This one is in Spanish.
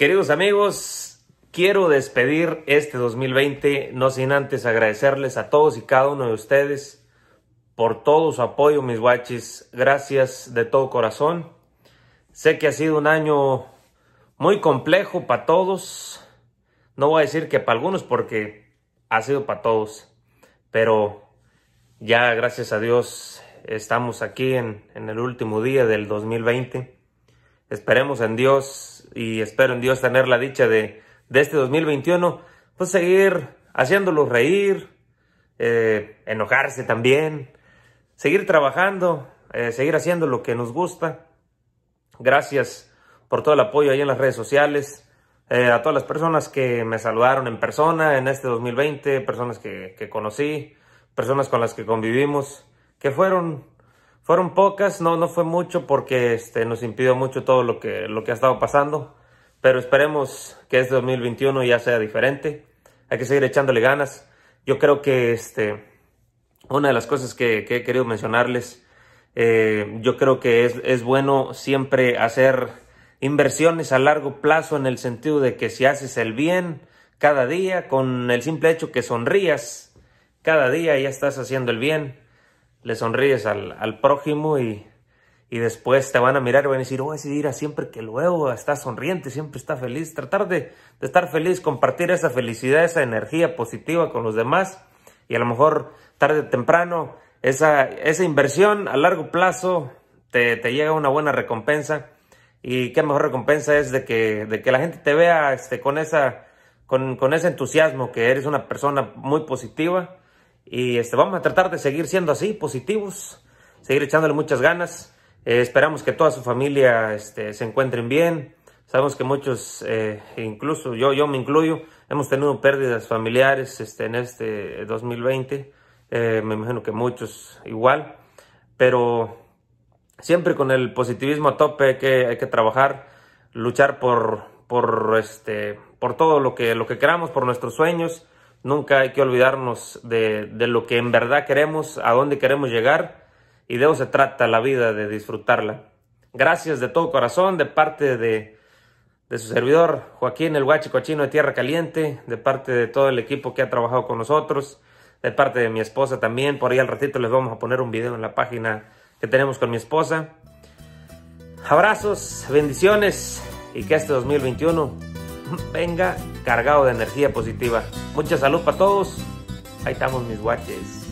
Queridos amigos, quiero despedir este 2020, no sin antes agradecerles a todos y cada uno de ustedes por todo su apoyo, mis guaches Gracias de todo corazón. Sé que ha sido un año muy complejo para todos. No voy a decir que para algunos porque ha sido para todos. Pero ya gracias a Dios estamos aquí en, en el último día del 2020. Esperemos en Dios y espero en Dios tener la dicha de, de este 2021, pues seguir haciéndolos reír, eh, enojarse también, seguir trabajando, eh, seguir haciendo lo que nos gusta. Gracias por todo el apoyo ahí en las redes sociales, eh, a todas las personas que me saludaron en persona en este 2020, personas que conocí, personas con las que convivimos, que fueron fueron pocas, no, no fue mucho porque este, nos impidió mucho todo lo que, lo que ha estado pasando. Pero esperemos que este 2021 ya sea diferente. Hay que seguir echándole ganas. Yo creo que este, una de las cosas que, que he querido mencionarles, eh, yo creo que es, es bueno siempre hacer inversiones a largo plazo en el sentido de que si haces el bien cada día, con el simple hecho que sonrías cada día, ya estás haciendo el bien le sonríes al, prójimo y, y, después te van a mirar y van a decir, oh, ese Dira siempre que luego veo está sonriente, siempre está feliz. Tratar de, estar feliz, compartir esa felicidad, esa energía positiva con los demás y a lo mejor tarde o temprano esa, inversión a largo plazo te, te, llega una buena recompensa. Y qué mejor recompensa es de que, de que la gente te vea este, con, esa, con ese entusiasmo, que eres una persona muy positiva y este, vamos a tratar de seguir siendo así, positivos, seguir echándole muchas ganas. Eh, esperamos que toda su familia este, se encuentren bien. Sabemos que muchos, eh, incluso yo, yo me incluyo, hemos tenido pérdidas familiares este, en este 2020. Eh, me imagino que muchos igual. Pero siempre con el positivismo a tope hay que, hay que trabajar, luchar por, por, este, por todo lo que, lo que queramos, por nuestros sueños. Nunca hay que olvidarnos de, lo que en verdad queremos, a dónde queremos llegar y de eso se trata la vida, de disfrutarla. Gracias de todo corazón de parte de, su servidor Joaquín el Guachicochino de Tierra Caliente, de parte de todo el equipo que ha trabajado con nosotros, de parte de mi esposa también. Por ahí al ratito les vamos a poner un video en la página que tenemos con mi esposa. Abrazos, bendiciones y que este 2021 venga cargado de energía positiva. Mucha salud para todos. Ahí estamos mis guaches.